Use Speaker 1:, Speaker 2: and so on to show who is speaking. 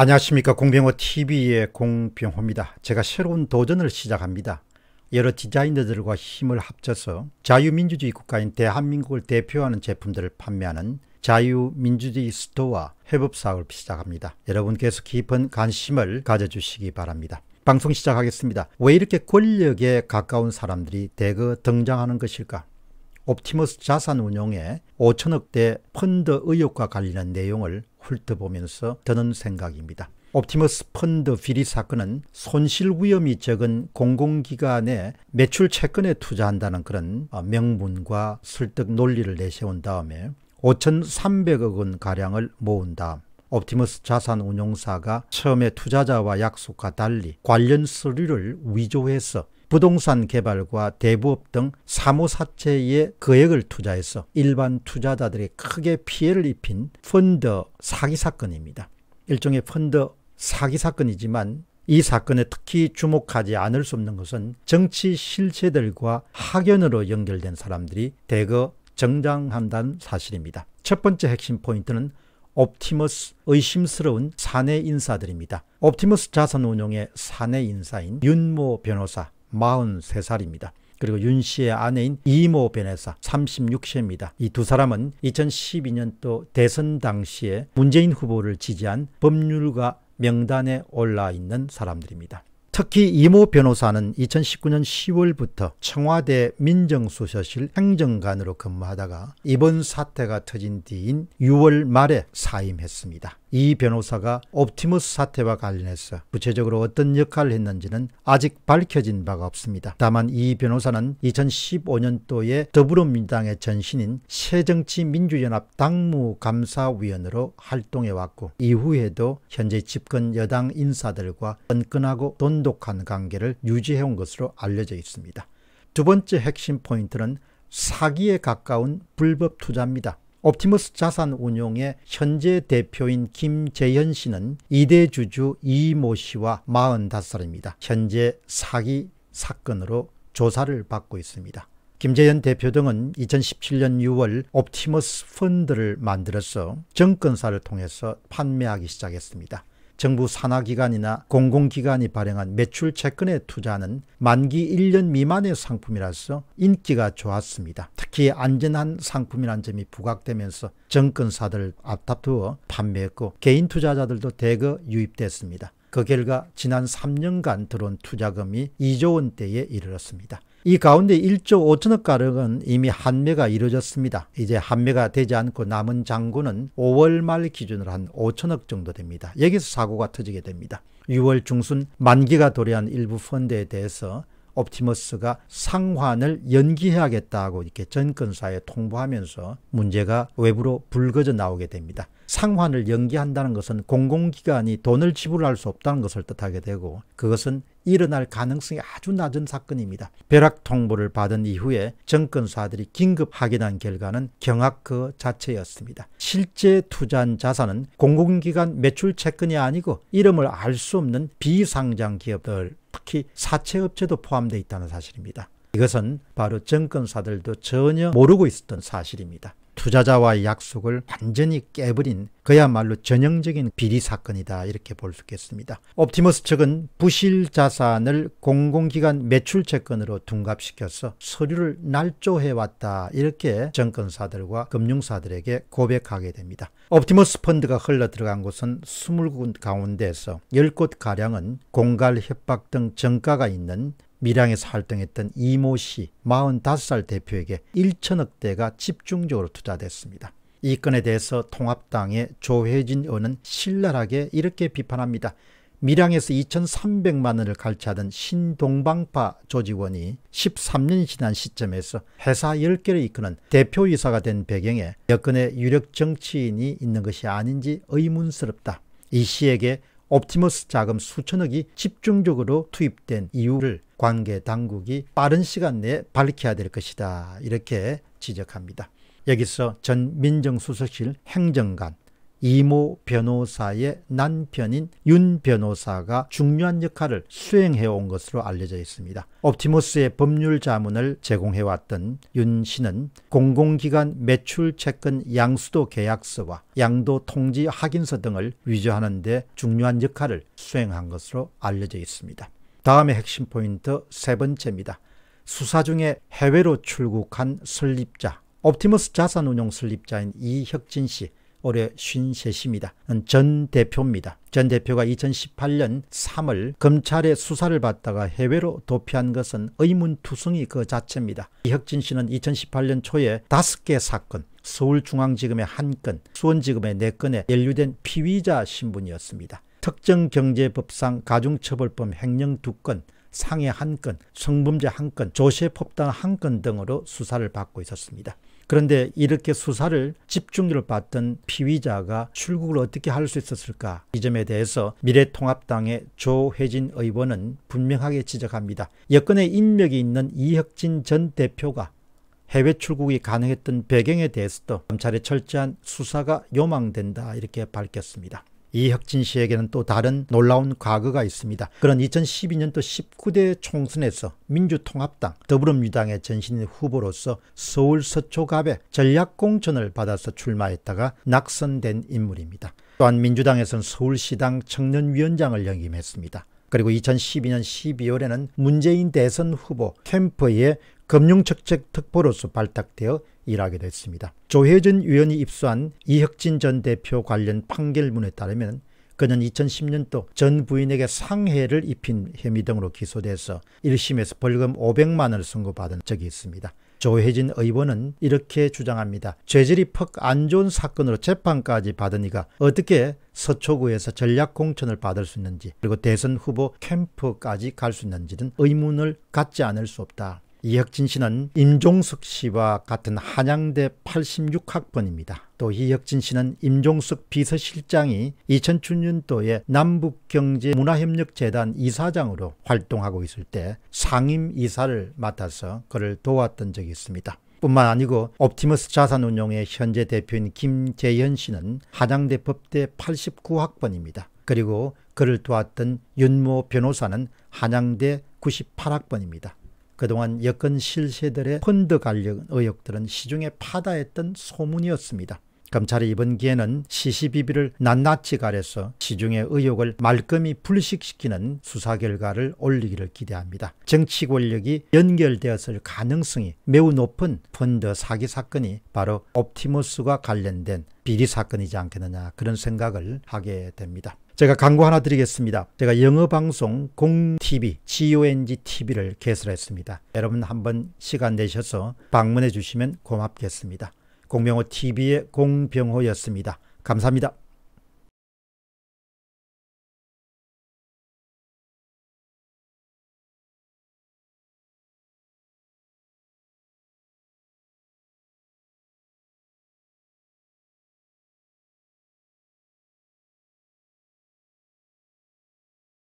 Speaker 1: 안녕하십니까 공병호 TV의 공병호입니다. 제가 새로운 도전을 시작합니다. 여러 디자이너들과 힘을 합쳐서 자유민주주의 국가인 대한민국을 대표하는 제품들을 판매하는 자유민주주의 스토어 협업사업을 시작합니다. 여러분께서 깊은 관심을 가져주시기 바랍니다. 방송 시작하겠습니다. 왜 이렇게 권력에 가까운 사람들이 대거 등장하는 것일까? 옵티머스 자산운용의 5천억대 펀드 의혹과 관련한 내용을 훑어보면서 드는 생각입니다. 옵티머스 펀드 비리 사건은 손실 위험이 적은 공공기관의 매출 채권에 투자한다는 그런 어, 명분과 설득 논리를 내세운 다음에 5,300억 원 가량을 모은 다음 옵티머스 자산운용사가 처음에 투자자와 약속과 달리 관련 서류를 위조해서 부동산 개발과 대부업 등 사무사채에 거액을 투자해서 일반 투자자들이 크게 피해를 입힌 펀드 사기 사건입니다. 일종의 펀드 사기 사건이지만 이 사건에 특히 주목하지 않을 수 없는 것은 정치 실체들과 학연으로 연결된 사람들이 대거 정장한다는 사실입니다. 첫 번째 핵심 포인트는 옵티머스 의심스러운 사내 인사들입니다. 옵티머스 자산운용의 사내 인사인 윤모 변호사, 43살입니다. 그리고 윤 씨의 아내인 이모 변호사 36세입니다. 이 두 사람은 2012년도 대선 당시에 문재인 후보를 지지한 법률가 명단에 올라 있는 사람들입니다. 특히 이모 변호사는 2019년 10월부터 청와대 민정수석실 행정관으로 근무하다가 이번 사태가 터진 뒤인 6월 말에 사임했습니다. 이 변호사가 옵티머스 사태와 관련해서 구체적으로 어떤 역할을 했는지는 아직 밝혀진 바가 없습니다. 다만 이 변호사는 2015년도에 더불어민주당의 전신인 새정치민주연합 당무감사위원으로 활동해왔고 이후에도 현재 집권 여당 인사들과 끈끈하고 돈독 돈독한 관계를 유지해온 것으로 알려져 있습니다. 두 번째 핵심 포인트는 사기에 가까운 불법 투자입니다. 옵티머스 자산 운용의 현재 대표인 김재현 씨는 이대 주주 이모 씨와 45살입니다. 현재 사기 사건으로 조사를 받고 있습니다. 김재현 대표 등은 2017년 6월 옵티머스 펀드를 만들어서 정권사를 통해서 판매하기 시작했습니다. 정부 산하기관이나 공공기관이 발행한 매출 채권에 투자하는 만기 1년 미만의 상품이라서 인기가 좋았습니다. 특히 안전한 상품이라는 점이 부각되면서 정권사들 앞다투어 판매했고 개인 투자자들도 대거 유입됐습니다. 그 결과 지난 3년간 들어온 투자금이 2조 원대에 이르렀습니다. 이 가운데 1조 5천억 가량은 이미 한매가 이루어졌습니다. 이제 한매가 되지 않고 남은 장구는 5월 말 기준으로 한 5천억 정도 됩니다. 여기서 사고가 터지게 됩니다. 6월 중순 만기가 도래한 일부 펀드에 대해서 옵티머스가 상환을 연기해야겠다고 이렇게 전권사에 통보하면서 문제가 외부로 불거져 나오게 됩니다. 상환을 연기한다는 것은 공공기관이 돈을 지불할 수 없다는 것을 뜻하게 되고 그것은 일어날 가능성이 아주 낮은 사건입니다. 벼락 통보를 받은 이후에 정권사들이 긴급 확인한 결과는 경악 그 자체였습니다. 실제 투자한 자산은 공공기관 매출 채권이 아니고 이름을 알 수 없는 비상장 기업들 특히 사채업체도 포함되어 있다는 사실입니다. 이것은 바로 정권사들도 전혀 모르고 있었던 사실입니다. 투자자와의 약속을 완전히 깨버린 그야말로 전형적인 비리 사건이다 이렇게 볼 수 있겠습니다. 옵티머스 측은 부실 자산을 공공기관 매출 채권으로 둔갑시켜서 서류를 날조해왔다 이렇게 증권사들과 금융사들에게 고백하게 됩니다. 옵티머스 펀드가 흘러들어간 곳은 20곳 가운데서 10곳 가량은 공갈 협박 등 정가가 있는 밀양에서 활동했던 이모 씨 45살 대표에게 1천억대가 집중적으로 투자됐습니다. 이 건에 대해서 통합당의 조혜진 의원은 신랄하게 이렇게 비판합니다. 밀양에서 2,300만 원을 갈취하던 신동방파 조직원이 13년 지난 시점에서 회사 10개를 이끄는 대표이사가 된 배경에 여건의 유력 정치인이 있는 것이 아닌지 의문스럽다. 이 씨에게 옵티머스 자금 수천억이 집중적으로 투입된 이유를 관계 당국이 빠른 시간 내에 밝혀야 될 것이다. 이렇게 지적합니다. 여기서 전 민정수석실 행정관 이모 변호사의 남편인 윤 변호사가 중요한 역할을 수행해온 것으로 알려져 있습니다. 옵티머스의 법률 자문을 제공해왔던 윤 씨는 공공기관 매출 채권 양수도 계약서와 양도 통지 확인서 등을 위조하는 데 중요한 역할을 수행한 것으로 알려져 있습니다. 다음의 핵심 포인트 세 번째입니다. 수사 중에 해외로 출국한 설립자, 옵티머스 자산운용 설립자인 이혁진 씨, 올해 53입니다. 전 대표입니다. 전 대표가 2018년 3월 검찰의 수사를 받다가 해외로 도피한 것은 의문투성이 그 자체입니다. 이혁진 씨는 2018년 초에 5개 사건, 서울중앙지검의 한건 수원지검의 네건에 연루된 피의자 신분이었습니다. 특정 경제법상 가중처벌법 횡령 2건, 상해 1건, 성범죄 1건, 조세 폭탄 1건 등으로 수사를 받고 있었습니다. 그런데 이렇게 수사를 집중적으로 받던 피의자가 출국을 어떻게 할 수 있었을까? 이 점에 대해서 미래통합당의 조혜진 의원은 분명하게 지적합니다. 여권에 인맥이 있는 이혁진 전 대표가 해외 출국이 가능했던 배경에 대해서도 검찰의 철저한 수사가 요망된다 이렇게 밝혔습니다. 이혁진 씨에게는 또 다른 놀라운 과거가 있습니다. 그런 2012년도 19대 총선에서 민주통합당, 더불어민주당의 전신 후보로서 서울 서초갑에 전략공천을 받아서 출마했다가 낙선된 인물입니다. 또한 민주당에서는 서울시당 청년위원장을 역임했습니다. 그리고 2012년 12월에는 문재인 대선 후보 캠퍼의 금융정책 특보로서 발탁되어 일하게 됐습니다. 조혜진 위원이 입수한 이혁진 전 대표 관련 판결문에 따르면 그는 2010년도 전 부인에게 상해를 입힌 혐의 등으로 기소돼서 1심에서 벌금 500만 원을 선고받은 적이 있습니다. 조혜진 의원은 이렇게 주장합니다. 죄질이 퍽 안 좋은 사건으로 재판까지 받으니까 어떻게 서초구에서 전략공천을 받을 수 있는지 그리고 대선 후보 캠프까지 갈 수 있는지는 의문을 갖지 않을 수 없다. 이혁진 씨는 임종숙 씨와 같은 한양대 86학번입니다. 또 이혁진 씨는 임종숙 비서실장이 2007년도에 남북경제문화협력재단 이사장으로 활동하고 있을 때 상임 이사를 맡아서 그를 도왔던 적이 있습니다. 뿐만 아니고 옵티머스 자산운용의 현재 대표인 김재현 씨는 한양대 법대 89학번입니다. 그리고 그를 도왔던 윤모 변호사는 한양대 98학번입니다. 그동안 여권 실세들의 펀드 관련 의혹들은 시중에 파다했던 소문이었습니다. 검찰이 이번 기회는 시시비비를 낱낱이 가려서 시중의 의혹을 말끔히 불식시키는 수사 결과를 올리기를 기대합니다. 정치 권력이 연결되었을 가능성이 매우 높은 펀드 사기 사건이 바로 옵티머스와 관련된 비리 사건이지 않겠느냐 그런 생각을 하게 됩니다. 제가 광고 하나 드리겠습니다. 제가 영어방송 공TV, GONGTV를 개설했습니다. 여러분 한번 시간 내셔서 방문해 주시면 고맙겠습니다. 공병호 TV의 공병호였습니다. 감사합니다.